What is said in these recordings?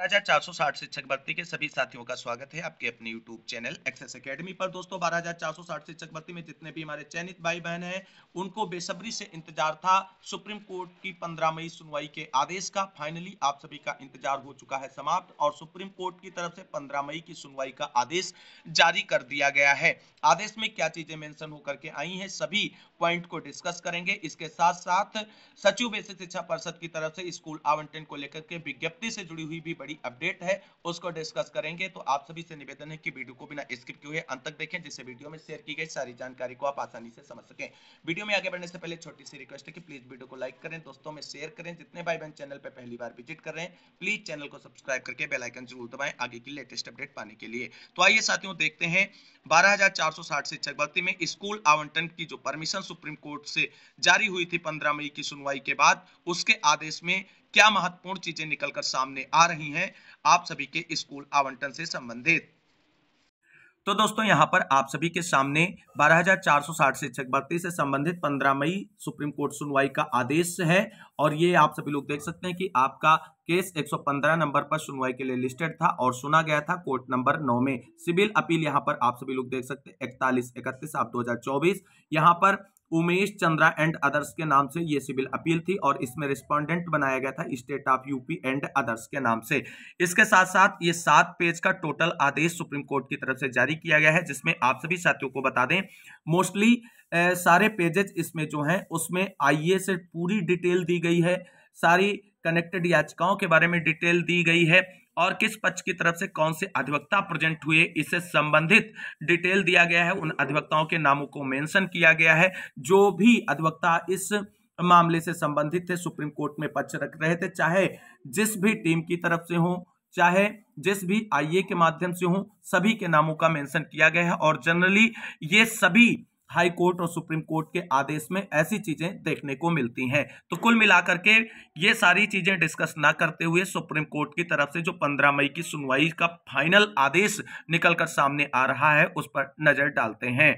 राजा 460 शिक्षक भर्ती के सभी साथियों का स्वागत है आपके अपने YouTube चैनल एक्सेस एकेडमी पर दोस्तों 12460 शिक्षक भर्ती में जितने भी हमारे चयनित भाई बहन हैं उनको बेसब्री से इंतजार था सुप्रीम कोर्ट की 15 मई सुनवाई के आदेश का फाइनली आप सभी का इंतजार हो चुका है समाप्त और सुप्रीम कोर्ट की तरफ से पंद्रह मई की सुनवाई का आदेश जारी कर दिया गया है आदेश में क्या चीजें मेंशन होकर के आई है सभी पॉइंट को डिस्कस करेंगे इसके साथ साथ सचिव बेसिक शिक्षा परिषद की तरफ से स्कूल आवंटन को लेकर के विज्ञप्ति से जुड़ी हुई भी बड़ी अपडेट है उसको डिस्कस करेंगे तो आप सभी से निवेदन है कि वीडियो को बिना स्किप किए अंत तक देखें जिससे वीडियो में शेयर की गई सारी जानकारी को आप आसानी से समझ सकें वीडियो में आगे बढ़ने से पहले छोटी सी रिक्वेस्ट है कि प्लीज वीडियो को लाइक करें दोस्तों में शेयर करें जितने भाई बहन चैनल पर पहली बार विजिट कर रहे हैं प्लीज चैनल को सब्सक्राइब करके बेलाइकन जरूर दबाएं आगे की लेटेस्ट अपडेट पाने के लिए तो आइए साथियों देखते हैं बारह शिक्षक भर्ती में स्कूल आवंटन की जो परमिशन सुप्रीम कोर्ट से जारी हुई थी 15 मई की सुनवाई के बाद उसके आदेश में क्या महत्वपूर्ण चीजें निकलकर सामने आ रही हैं आप सभी के स्कूल आवंटन से संबंधित तो दोस्तों यहां पर आप सभी के सामने 12,460 शिक्षक भर्ती से संबंधित 15 मई सुप्रीम कोर्ट सुनवाई का आदेश है और ये आप सभी लोग देख सकते हैं कि आपका केस 115 नंबर पर सुनवाई के लिए लिस्टेड था और सुना गया था कोर्ट नंबर 9 में सिविल अपील यहां पर आप सभी लोग देख सकते हैं इकतालीस इकतीस आप दो 2024 यहाँ पर उमेश चंद्रा एंड अदर्स के नाम से ये सिविल अपील थी और इसमें रिस्पोंडेंट बनाया गया था state of UP and others के नाम से इसके साथ साथ ये सात पेज का टोटल आदेश सुप्रीम कोर्ट की तरफ से जारी किया गया है जिसमें आप सभी साथियों को बता दें मोस्टली सारे पेजेज इसमें जो हैं उसमें आई से पूरी डिटेल दी गई है सारी कनेक्टेड याचिकाओं के बारे में डिटेल दी गई है और किस पक्ष की तरफ से कौन से अधिवक्ता प्रेजेंट हुए इससे संबंधित डिटेल दिया गया है उन अधिवक्ताओं के नामों को मेंशन किया गया है जो भी अधिवक्ता इस मामले से संबंधित थे सुप्रीम कोर्ट में पक्ष रख रहे थे चाहे जिस भी टीम की तरफ से हो चाहे जिस भी आईए के माध्यम से हो सभी के नामों का मेंशन किया गया है और जनरली ये सभी हाई कोर्ट और सुप्रीम कोर्ट के आदेश में ऐसी चीजें देखने को मिलती हैं तो कुल मिलाकर के ये सारी चीजें डिस्कस ना करते हुए सुप्रीम कोर्ट की तरफ से जो 15 मई की सुनवाई का फाइनल आदेश निकलकर सामने आ रहा है उस पर नजर डालते हैं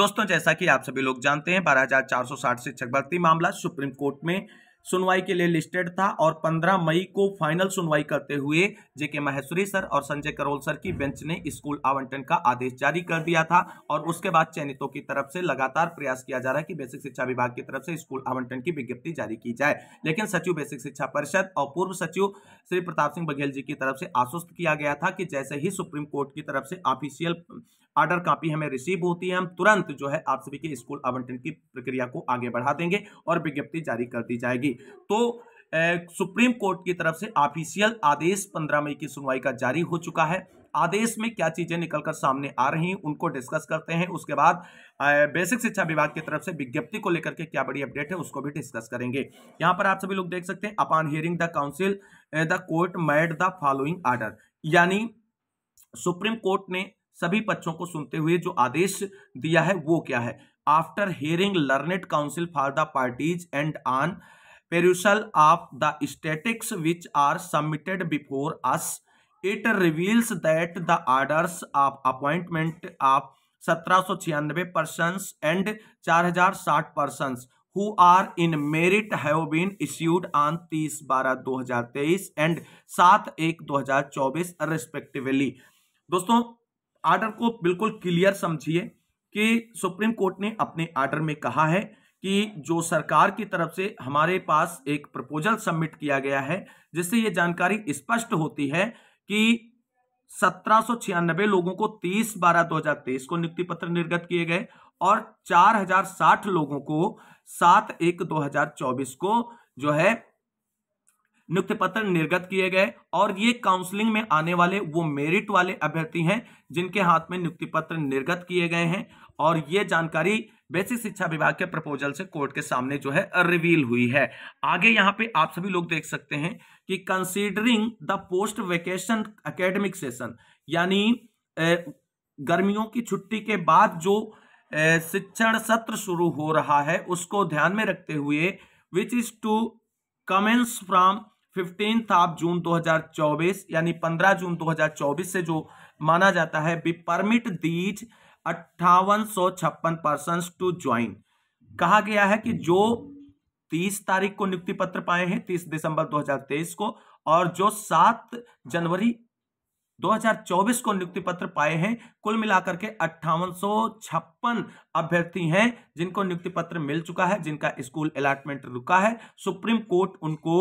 दोस्तों जैसा कि आप सभी लोग जानते हैं बारह 12,460 शिक्षक भर्ती मामला सुप्रीम कोर्ट में सुनवाई के लिए लिस्टेड था और 15 मई को फाइनल सुनवाई करते हुए जेके महेश्वरी सर और संजय करोल सर की बेंच ने स्कूल आवंटन का आदेश जारी कर दिया था और उसके बाद चयनितों की तरफ से लगातार प्रयास किया जा रहा है कि बेसिक शिक्षा विभाग की तरफ से स्कूल आवंटन की विज्ञप्ति जारी की जाए लेकिन सचिव बेसिक शिक्षा परिषद और पूर्व सचिव श्री प्रताप सिंह बघेल जी की तरफ से आश्वस्त किया गया था कि जैसे ही सुप्रीम कोर्ट की तरफ से ऑफिशियल ऑर्डर कॉपी हमें रिसीव होती है हम तुरंत जो है आप सभी के स्कूल आवंटन की प्रक्रिया को आगे बढ़ा देंगे और विज्ञप्ति जारी कर दी जाएगी तो ए, सुप्रीम कोर्ट की तरफ से ऑफिशियल आदेश पंद्रह मई की सुनवाई का जारी हो चुका है आदेश में क्या चीजें निकलकर सामने आ रही उनको डिस्कस करते हैं उसके बाद बेसिक शिक्षा विभाग की तरफ से विज्ञप्ति को लेकर के क्या बड़ी अपडेट है उसको भी डिस्कस करेंगे यहां पर आप सभी लोग देख सकते हैं upon hearing the counsel the court made the following order यानी सुप्रीम कोर्ट ने सभी पक्षों को सुनते हुए जो आदेश दिया है वो क्या है after hearing learned counsel for the parties and on perusal of the statics which are submitted before us it reveals that the orders of appointment of सत्रह सौ छियानबे एंड चार हजार साठ who are in merit have been issued on 30 बारह 2023 and 7 एक 2024 respectively दोस्तों order को बिल्कुल क्लियर समझिए कि सुप्रीम कोर्ट ने अपने आर्डर में कहा है कि जो सरकार की तरफ से हमारे पास एक प्रपोजल सबमिट किया गया है जिससे ये जानकारी स्पष्ट होती है कि सत्रह लोगों को 30 बारह 2023 को नियुक्ति पत्र निर्गत किए गए और 4060 लोगों को 7 एक 2024 को जो है नियुक्ति पत्र निर्गत किए गए और ये काउंसलिंग में आने वाले वो मेरिट वाले अभ्यर्थी हैं जिनके हाथ में नियुक्ति पत्र निर्गत किए गए हैं और ये जानकारी बेसिक शिक्षा विभाग के प्रपोजल से कोर्ट के सामने जो है रिवील हुई है आगे यहाँ पे आप सभी लोग देख सकते हैं कि considering the post vacation academic session यानी गर्मियों की छुट्टी के बाद जो शिक्षण सत्र शुरू हो रहा है उसको ध्यान में रखते हुए which is to commence from fifteenth of June 2024 यानी 15 जून 2024 से जो माना जाता है बी परमिट दीज अट्ठावन सौ छप्पन पर्सन टू ज्वाइन कहा गया है कि जो 30 तारीख को नियुक्ति पत्र पाए हैं 30 दिसंबर 2023 को और जो 7 जनवरी 2024 को नियुक्ति पत्र पाए हैं कुल मिलाकर के अट्ठावन अभ्यर्थी हैं जिनको नियुक्ति पत्र मिल चुका है जिनका स्कूल अलाटमेंट रुका है सुप्रीम कोर्ट उनको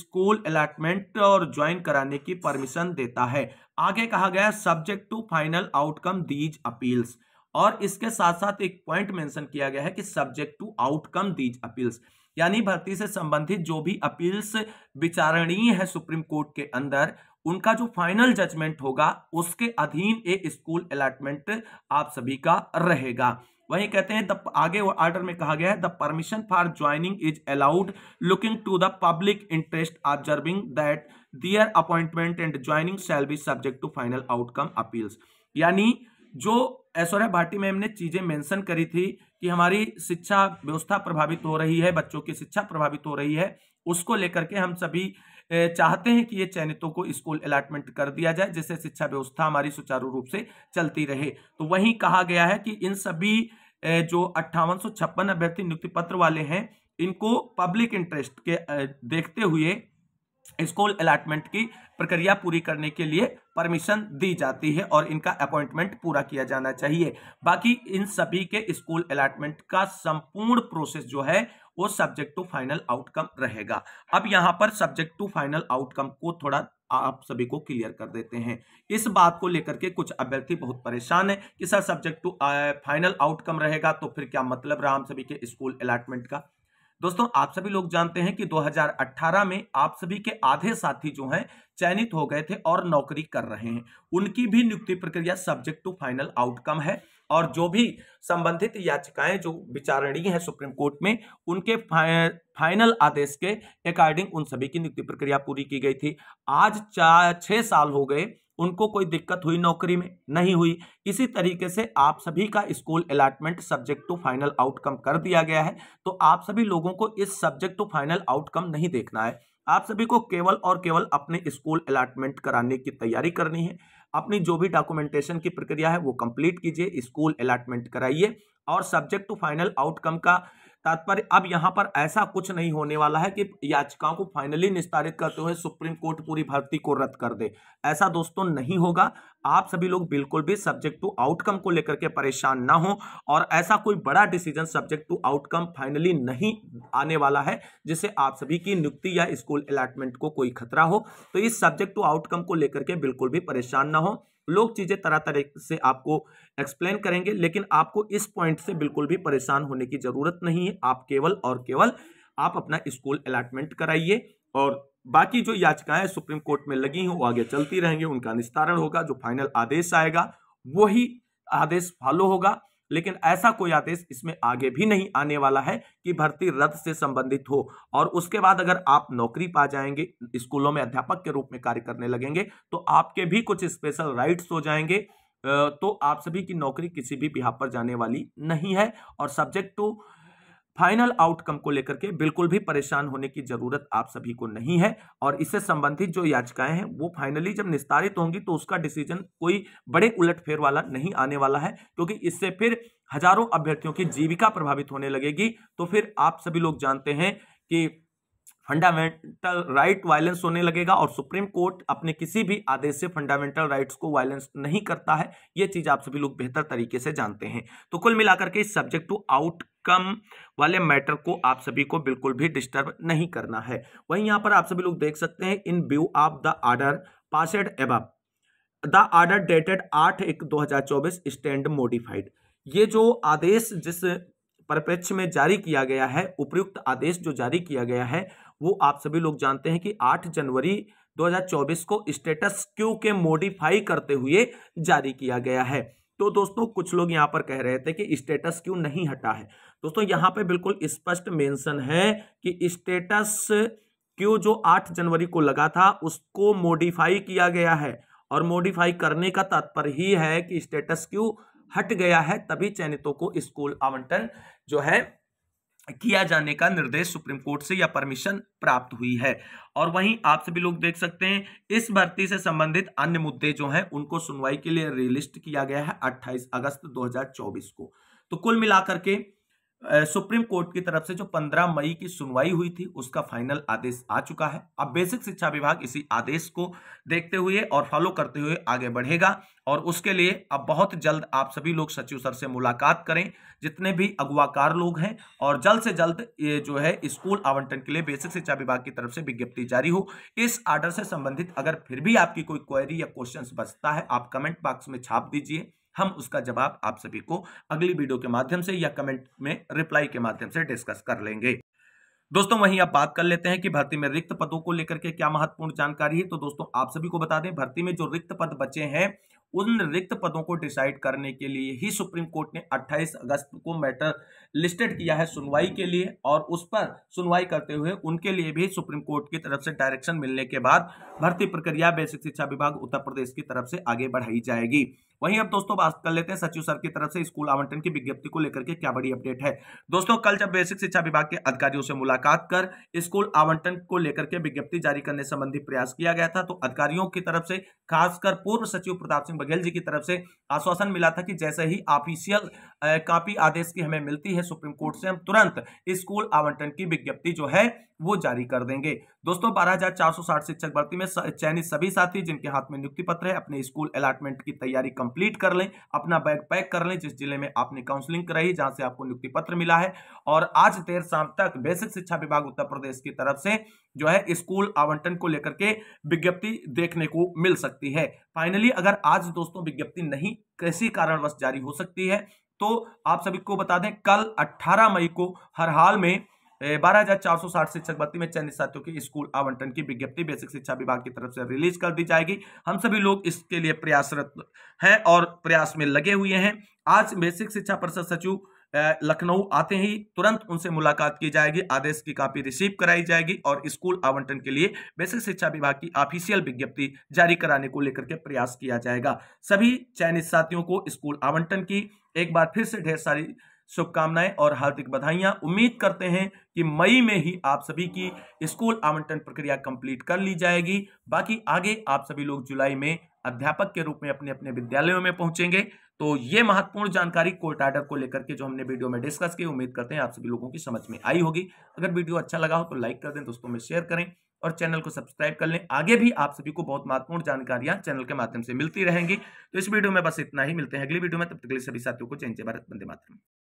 स्कूल अलाटमेंट और ज्वाइन कराने की परमिशन देता है आगे कहा गया subject to final outcome these appeals और इसके साथ साथ एक पॉइंट मेंशन किया गया है कि subject to outcome these appeals यानी भर्ती से संबंधित जो भी अपील्स विचारणीय है सुप्रीम कोर्ट के अंदर उनका जो फाइनल जजमेंट होगा उसके अधीन एक स्कूल अलॉटमेंट आप सभी का रहेगा वहीं कहते हैं द आगे ऑर्डर में कहा गया है the permission for joining is allowed looking to the public interest observing that their appointment and joining shall be subject to final outcome appeals यानी जो ऐश्वर्या भाटी मैम ने चीज़ें मेंशन करी थी कि हमारी शिक्षा व्यवस्था प्रभावित हो रही है बच्चों की शिक्षा प्रभावित हो रही है उसको लेकर के हम सभी चाहते हैं कि ये चयनितों को स्कूल अलाटमेंट कर दिया जाए जिससे शिक्षा व्यवस्था हमारी सुचारू रूप से चलती रहे तो वहीं कहा गया है कि इन सभी जो अट्ठावन अभ्यर्थी नियुक्ति पत्र वाले हैं इनको पब्लिक इंटरेस्ट के देखते हुए स्कूल अलाटमेंट की प्रक्रिया पूरी करने के लिए परमिशन दी जाती है और इनका अपॉइंटमेंट पूरा किया जाना चाहिए बाकी इन सभी के स्कूल अलाटमेंट का संपूर्ण प्रोसेस जो है वो सब्जेक्ट टू फाइनल आउटकम रहेगा अब यहाँ पर सब्जेक्ट टू फाइनल आउटकम को थोड़ा आप सभी को क्लियर कर देते हैं इस बात को लेकर के कुछ अभ्यर्थी बहुत परेशान है कि sir subject to final outcome रहेगा तो फिर क्या मतलब रहा हम सभी के स्कूल अलाटमेंट का दोस्तों आप सभी लोग जानते हैं कि 2018 में आप सभी के आधे साथी जो हैं चयनित हो गए थे और नौकरी कर रहे हैं उनकी भी नियुक्ति प्रक्रिया सब्जेक्ट टू फाइनल आउटकम है और जो भी संबंधित याचिकाएं जो विचारणीय है सुप्रीम कोर्ट में उनके फाइनल आदेश के अकॉर्डिंग उन सभी की नियुक्ति प्रक्रिया पूरी की गई थी आज चार छः साल हो गए उनको कोई दिक्कत हुई नौकरी में नहीं हुई इसी तरीके से आप सभी का school allotment subject to final outcome कर दिया गया है तो आप सभी लोगों को इस सब्जेक्ट टू फाइनल आउटकम नहीं देखना है आप सभी को केवल और केवल अपने स्कूल अलाटमेंट कराने की तैयारी करनी है अपनी जो भी डॉक्यूमेंटेशन की प्रक्रिया है वो कंप्लीट कीजिए स्कूल अलाटमेंट कराइए और सब्जेक्ट टू फाइनल आउटकम का तात्पर्य अब यहाँ पर ऐसा कुछ नहीं होने वाला है कि याचिकाओं को फाइनली निस्तारित करते हुए सुप्रीम कोर्ट पूरी भर्ती को रद्द कर दे ऐसा दोस्तों नहीं होगा आप सभी लोग बिल्कुल भी सब्जेक्ट टू आउटकम को लेकर के परेशान ना हो और ऐसा कोई बड़ा decision subject to outcome finally नहीं आने वाला है जिससे आप सभी की नियुक्ति या स्कूल अलाटमेंट को कोई खतरा हो तो इस सब्जेक्ट टू आउटकम को लेकर के बिल्कुल भी परेशान ना हो लोग चीज़ें तरह तरह से आपको एक्सप्लेन करेंगे लेकिन आपको इस पॉइंट से बिल्कुल भी परेशान होने की ज़रूरत नहीं है आप केवल और केवल आप अपना स्कूल अलाटमेंट कराइए और बाकी जो याचिकाएं सुप्रीम कोर्ट में लगी हैं वो आगे चलती रहेंगी उनका निस्तारण होगा जो फाइनल आदेश आएगा वही आदेश फॉलो होगा लेकिन ऐसा कोई आदेश इसमें आगे भी नहीं आने वाला है कि भर्ती रद्द से संबंधित हो और उसके बाद अगर आप नौकरी पा जाएंगे स्कूलों में अध्यापक के रूप में कार्य करने लगेंगे तो आपके भी कुछ स्पेशल राइट्स हो जाएंगे तो आप सभी की नौकरी किसी भी बिहार पर जाने वाली नहीं है और सब्जेक्ट टू फाइनल आउटकम को लेकर के बिल्कुल भी परेशान होने की जरूरत आप सभी को नहीं है और इससे संबंधित जो याचिकाएं हैं वो फाइनली जब निस्तारित होंगी तो उसका डिसीजन कोई बड़े उलटफेर वाला नहीं आने वाला है क्योंकि इससे फिर हजारों अभ्यर्थियों की जीविका प्रभावित होने लगेगी तो फिर आप सभी लोग जानते हैं कि फंडामेंटल राइट वायलेंस होने लगेगा और सुप्रीम कोर्ट अपने किसी भी आदेश से फंडामेंटल राइट्स को वायलेंस नहीं करता है ये चीज़ आप सभी लोग बेहतर तरीके से जानते हैं तो कुल मिलाकर के सब्जेक्ट टू आउट कम वाले मैटर को आप सभी को बिल्कुल भी डिस्टर्ब नहीं करना है वहीं यहां पर आप सभी लोग देख सकते हैं in view of the order passed एब द आर्डर डेटेड आठ एक दो हजार चौबीस स्टैंड मोडिफाइड ये जो आदेश जिस परिप्रेक्ष्य में जारी किया गया है उपयुक्त आदेश जो जारी किया गया है वो आप सभी लोग जानते हैं कि 8 जनवरी 2024 को स्टेटस क्यू के मॉडिफाई करते हुए जारी किया गया है तो दोस्तों कुछ लोग यहाँ पर कह रहे थे कि स्टेटस क्यू नहीं हटा है दोस्तों यहाँ पे बिल्कुल स्पष्ट मेंशन है कि स्टेटस क्यू जो 8 जनवरी को लगा था उसको मॉडिफाई किया गया है और मॉडिफाई करने का तात्पर्य ही है कि स्टेटस क्यू हट गया है तभी चयनितों को स्कूल आवंटन जो है किया जाने का निर्देश सुप्रीम कोर्ट से या परमिशन प्राप्त हुई है और वहीं आप सभी लोग देख सकते हैं इस भर्ती से संबंधित अन्य मुद्दे जो हैं उनको सुनवाई के लिए रिलिस्ट किया गया है 28 अगस्त 2024 को तो कुल मिलाकर के सुप्रीम कोर्ट की तरफ से जो 15 मई की सुनवाई हुई थी उसका फाइनल आदेश आ चुका है अब बेसिक शिक्षा विभाग इसी आदेश को देखते हुए और फॉलो करते हुए आगे बढ़ेगा और उसके लिए अब बहुत जल्द आप सभी लोग सचिव सर से मुलाकात करें जितने भी अगुवाकार लोग हैं और जल्द से जल्द ये जो है स्कूल आवंटन के लिए बेसिक शिक्षा विभाग की तरफ से विज्ञप्ति जारी हो इस आर्डर से संबंधित अगर फिर भी आपकी कोई क्वेरी या क्वेश्चन बचता है आप कमेंट बॉक्स में छाप दीजिए हम उसका जवाब आप सभी को अगली वीडियो के माध्यम से या कमेंट में रिप्लाई के माध्यम से डिस्कस कर लेंगे दोस्तों वहीं आप बात कर लेते हैं कि भर्ती में रिक्त पदों को लेकर के क्या महत्वपूर्ण जानकारी है तो दोस्तों आप सभी को बता दें भर्ती में जो रिक्त पद बचे हैं उन रिक्त पदों को डिसाइड करने के लिए ही सुप्रीम कोर्ट ने 28 अगस्त को मैटर लिस्टेड किया है सुनवाई के लिए और उस पर सुनवाई करते हुए उनके लिए भी सुप्रीम कोर्ट की तरफ से डायरेक्शन मिलने के बाद भर्ती प्रक्रिया बेसिक शिक्षा विभाग उत्तर प्रदेश की तरफ से आगे बढ़ाई जाएगी वहीं अब दोस्तों बात कर लेते हैं सचिव सर की तरफ से स्कूल आवंटन की विज्ञप्ति को लेकर के क्या बड़ी अपडेट है दोस्तों कल जब बेसिक शिक्षा विभाग के अधिकारियों से मुलाकात कर स्कूल आवंटन को लेकर के विज्ञप्ति जारी करने संबंधी प्रयास किया गया था तो अधिकारियों की तरफ से खासकर पूर्व सचिव प्रताप सिंह बघेल जी की तरफ से आश्वासन मिला था कि जैसे ही ऑफिशियल कापी आदेश की हमें मिलती है सुप्रीम कोर्ट से हम तुरंत स्कूल आवंटन की विज्ञप्ति जो है वो जारी कर देंगे दोस्तों 12,460 शिक्षक भर्ती में चयनित सभी साथी जिनके हाथ में नियुक्ति पत्र है अपने स्कूल अलाटमेंट की तैयारी कंप्लीट कर लें अपना बैग पैक कर लें जिस जिले में आपने काउंसलिंग कराई जहां से आपको नियुक्ति पत्र मिला है और आज देर शाम तक बेसिक शिक्षा विभाग उत्तर प्रदेश की तरफ से जो है स्कूल आवंटन को लेकर के विज्ञप्ति देखने को मिल सकती है फाइनली अगर आज दोस्तों विज्ञप्ति नहीं किसी कारणवश जारी हो सकती है तो आप सभी को बता दें कल अट्ठारह मई को हर हाल में बारह हजार चार सौ साठ शिक्षक भर्ती में चयनित साथियों की स्कूल आवंटन की विज्ञप्ति बेसिक शिक्षा विभाग की तरफ से रिलीज कर दी जाएगी हम सभी लोग इसके लिए प्रयासरत हैं और प्रयास में लगे हुए हैं आज बेसिक शिक्षा परिषद सचिव लखनऊ आते ही तुरंत उनसे मुलाकात की जाएगी आदेश की कॉपी रिसीव कराई जाएगी और स्कूल आवंटन के लिए बेसिक शिक्षा विभाग की ऑफिशियल विज्ञप्ति जारी कराने को लेकर के प्रयास किया जाएगा सभी चयनित साथियों को स्कूल आवंटन की एक बार फिर से ढेर सारी शुभकामनाएं और हार्दिक बधाइयां उम्मीद करते हैं कि मई में ही आप सभी की स्कूल आवंटन प्रक्रिया कंप्लीट कर ली जाएगी बाकी आगे आप सभी लोग जुलाई में अध्यापक के रूप में अपने अपने विद्यालयों में पहुंचेंगे तो ये महत्वपूर्ण जानकारी कोर्ट आर्डर को लेकर के जो हमने वीडियो में डिस्कस की उम्मीद करते हैं आप सभी लोगों की समझ में आई होगी अगर वीडियो अच्छा लगा हो तो लाइक कर दें दोस्तों में शेयर करें और चैनल को सब्सक्राइब कर लें आगे भी आप सभी को बहुत महत्वपूर्ण जानकारियां चैनल के माध्यम से मिलती रहेंगी तो इस वीडियो में बस इतना ही मिलते हैं अगली वीडियो में तब तक के लिए सभी साथियों को चैन जय भारत बंदे मातरम